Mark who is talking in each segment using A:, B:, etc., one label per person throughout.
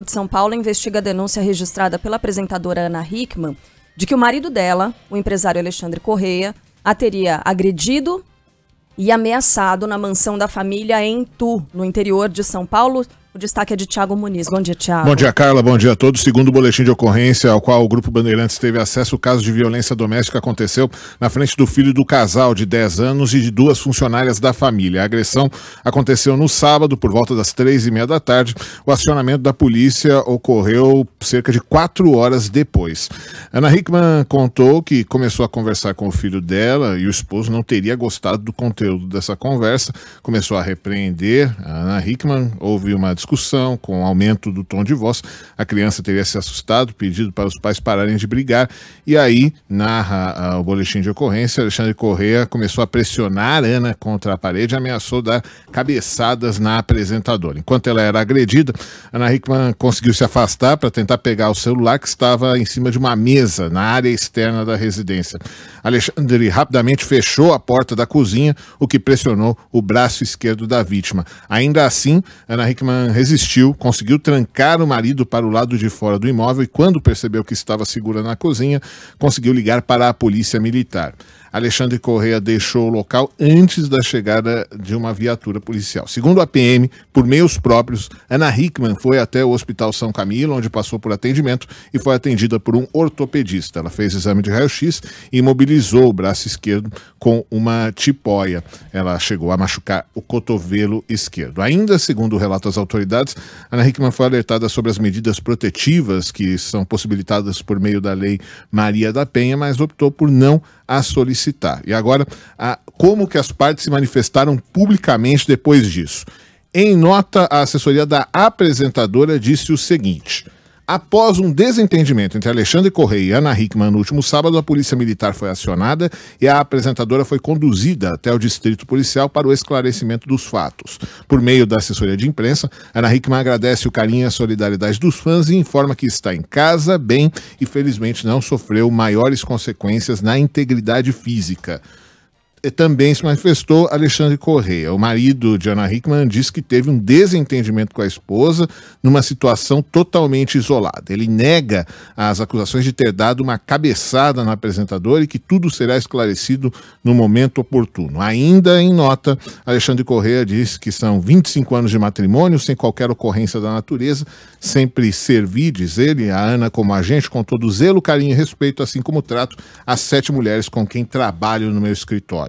A: de São Paulo investiga a denúncia registrada pela apresentadora Ana Hickman de que o marido dela, o empresário Alexandre Correia, a teria agredido e ameaçado na mansão da família em Tu, no interior de São Paulo, o destaque é de Tiago Muniz. Bom dia, Tiago. Bom dia,
B: Carla. Bom dia a todos. Segundo o boletim de ocorrência ao qual o Grupo Bandeirantes teve acesso, o caso de violência doméstica aconteceu na frente do filho do casal de 10 anos e de duas funcionárias da família. A agressão aconteceu no sábado, por volta das três e meia da tarde. O acionamento da polícia ocorreu cerca de quatro horas depois. Ana Hickman contou que começou a conversar com o filho dela e o esposo não teria gostado do conteúdo dessa conversa. Começou a repreender. A Ana Hickman houve uma discussão, com o aumento do tom de voz, a criança teria se assustado, pedido para os pais pararem de brigar. E aí, narra a, ah, o boletim de ocorrência, Alexandre Correa começou a pressionar Ana contra a parede e ameaçou dar cabeçadas na apresentadora. Enquanto ela era agredida, Ana Hickman conseguiu se afastar para tentar pegar o celular que estava em cima de uma mesa na área externa da residência. Alexandre rapidamente fechou a porta da cozinha, o que pressionou o braço esquerdo da vítima. Ainda assim, Ana Hickman resistiu, conseguiu trancar o marido para o lado de fora do imóvel e, quando percebeu que estava segura na cozinha, conseguiu ligar para a polícia militar. Alexandre Correia deixou o local antes da chegada de uma viatura policial. Segundo a PM, por meios próprios, Ana Hickman foi até o Hospital São Camilo, onde passou por atendimento e foi atendida por um ortopedista. Ela fez exame de raio-x e imobilizou o braço esquerdo com uma tipóia. Ela chegou a machucar o cotovelo esquerdo. Ainda segundo o relato das autoridades, Ana Hickman foi alertada sobre as medidas protetivas que são possibilitadas por meio da Lei Maria da Penha, mas optou por não a solicitar citar. E agora, a, como que as partes se manifestaram publicamente depois disso? Em nota, a assessoria da apresentadora disse o seguinte: Após um desentendimento entre Alexandre Correia e Ana Hickman no último sábado, a polícia militar foi acionada e a apresentadora foi conduzida até o distrito policial para o esclarecimento dos fatos. Por meio da assessoria de imprensa, Ana Hickman agradece o carinho e a solidariedade dos fãs e informa que está em casa, bem e felizmente não sofreu maiores consequências na integridade física também se manifestou Alexandre Correia. O marido de Ana Hickman disse que teve um desentendimento com a esposa numa situação totalmente isolada. Ele nega as acusações de ter dado uma cabeçada na apresentadora e que tudo será esclarecido no momento oportuno. Ainda em nota, Alexandre Correia disse que são 25 anos de matrimônio, sem qualquer ocorrência da natureza, sempre servi, diz ele, a Ana como agente, com todo zelo, carinho e respeito, assim como trato as sete mulheres com quem trabalho no meu escritório.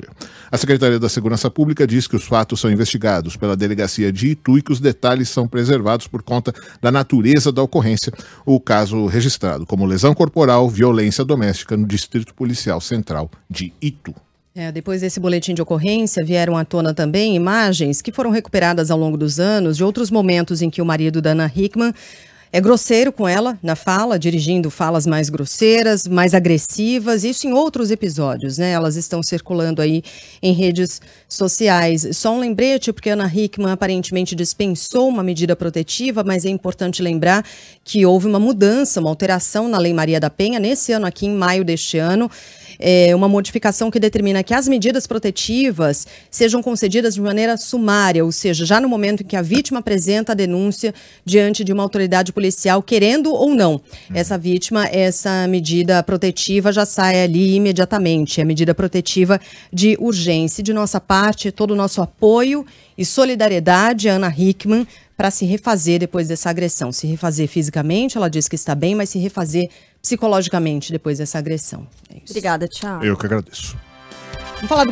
B: A Secretaria da Segurança Pública diz que os fatos são investigados pela delegacia de Itu e que os detalhes são preservados por conta da natureza da ocorrência, o caso registrado como lesão corporal, violência doméstica no Distrito Policial Central de Itu.
A: É, depois desse boletim de ocorrência, vieram à tona também imagens que foram recuperadas ao longo dos anos de outros momentos em que o marido da Ana Hickman é grosseiro com ela na fala, dirigindo falas mais grosseiras, mais agressivas, isso em outros episódios, né? Elas estão circulando aí em redes sociais. Só um lembrete, porque Ana Hickman aparentemente dispensou uma medida protetiva, mas é importante lembrar que houve uma mudança, uma alteração na Lei Maria da Penha nesse ano, aqui em maio deste ano é, uma modificação que determina que as medidas protetivas sejam concedidas de maneira sumária, ou seja, já no momento em que a vítima apresenta a denúncia diante de uma autoridade policial, querendo ou não essa vítima, essa medida protetiva já sai ali imediatamente. É medida protetiva de urgência. De nossa parte, todo o nosso apoio e solidariedade, Ana Hickman, para se refazer depois dessa agressão. Se refazer fisicamente, ela diz que está bem, mas se refazer psicologicamente depois dessa agressão. É Obrigada, tchau.
B: Eu que agradeço.
A: Vamos falar do